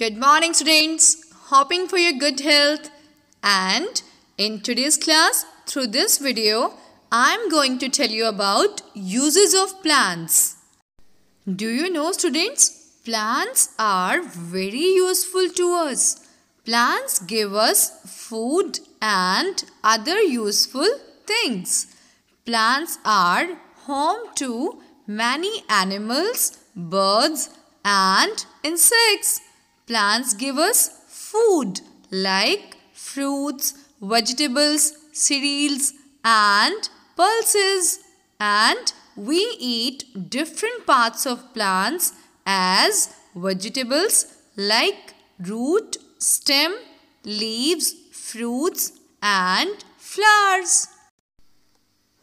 Good morning students, hoping for your good health and in today's class through this video I am going to tell you about uses of plants. Do you know students, plants are very useful to us. Plants give us food and other useful things. Plants are home to many animals, birds and insects. Plants give us food like fruits, vegetables, cereals and pulses. And we eat different parts of plants as vegetables like root, stem, leaves, fruits and flowers.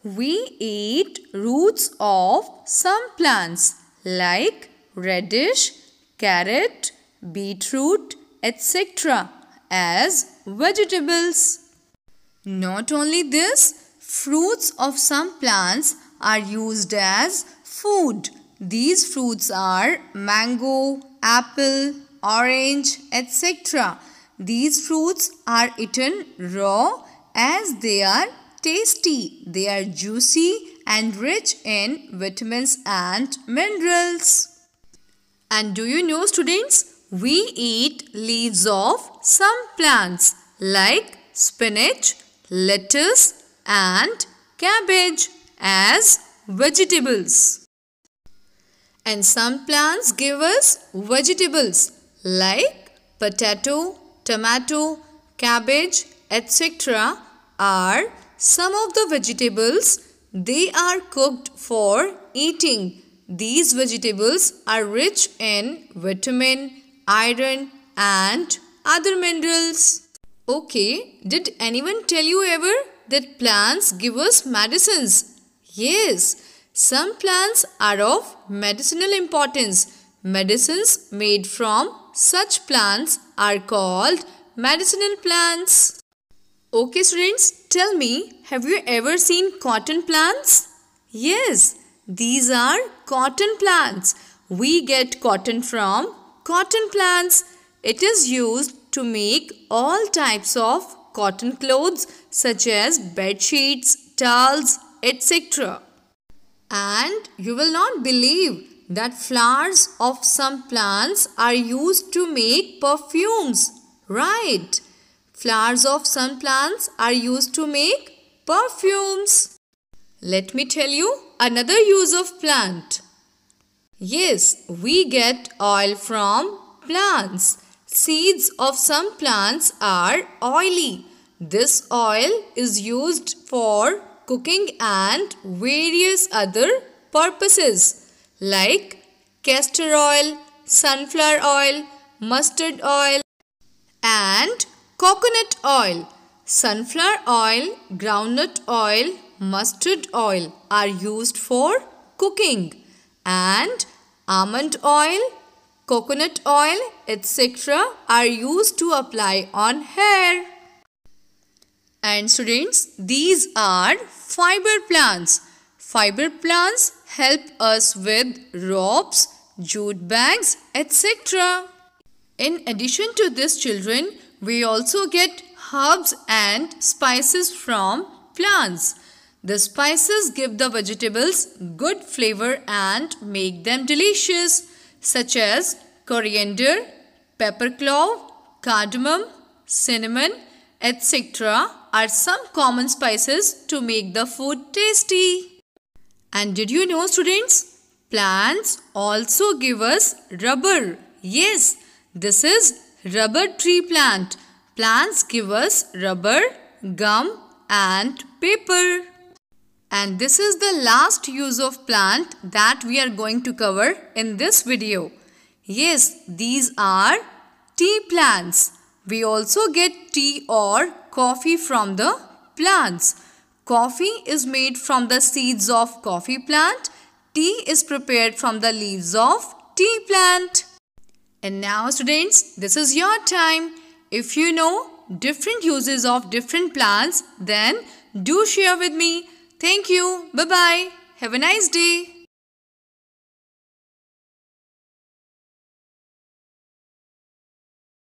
We eat roots of some plants like radish, carrot, beetroot, etc. as vegetables. Not only this, fruits of some plants are used as food. These fruits are mango, apple, orange, etc. These fruits are eaten raw as they are tasty. They are juicy and rich in vitamins and minerals. And do you know students, we eat leaves of some plants like spinach, lettuce and cabbage as vegetables. And some plants give us vegetables like potato, tomato, cabbage etc. are some of the vegetables they are cooked for eating these vegetables are rich in vitamin, iron and other minerals. Okay, did anyone tell you ever that plants give us medicines? Yes, some plants are of medicinal importance. Medicines made from such plants are called medicinal plants. Okay students, tell me, have you ever seen cotton plants? Yes, these are cotton plants. We get cotton from cotton plants. It is used to make all types of cotton clothes such as bed sheets, towels, etc. And you will not believe that flowers of some plants are used to make perfumes. Right. Flowers of some plants are used to make perfumes. Let me tell you another use of plant. Yes, we get oil from plants. Seeds of some plants are oily. This oil is used for cooking and various other purposes like castor oil, sunflower oil, mustard oil and coconut oil, sunflower oil, groundnut oil, mustard oil are used for cooking and almond oil, coconut oil, etc. are used to apply on hair. And students, these are fiber plants. Fiber plants help us with ropes, jute bags, etc. In addition to this children, we also get herbs and spices from plants. The spices give the vegetables good flavor and make them delicious, such as coriander, pepper clove, cardamom, cinnamon, etc. are some common spices to make the food tasty. And did you know students? Plants also give us rubber. Yes, this is rubber tree plant. Plants give us rubber, gum and paper. And this is the last use of plant that we are going to cover in this video. Yes, these are tea plants. We also get tea or coffee from the plants. Coffee is made from the seeds of coffee plant. Tea is prepared from the leaves of tea plant. And now students, this is your time. If you know different uses of different plants, then do share with me. Thank you. Bye bye. Have a nice day.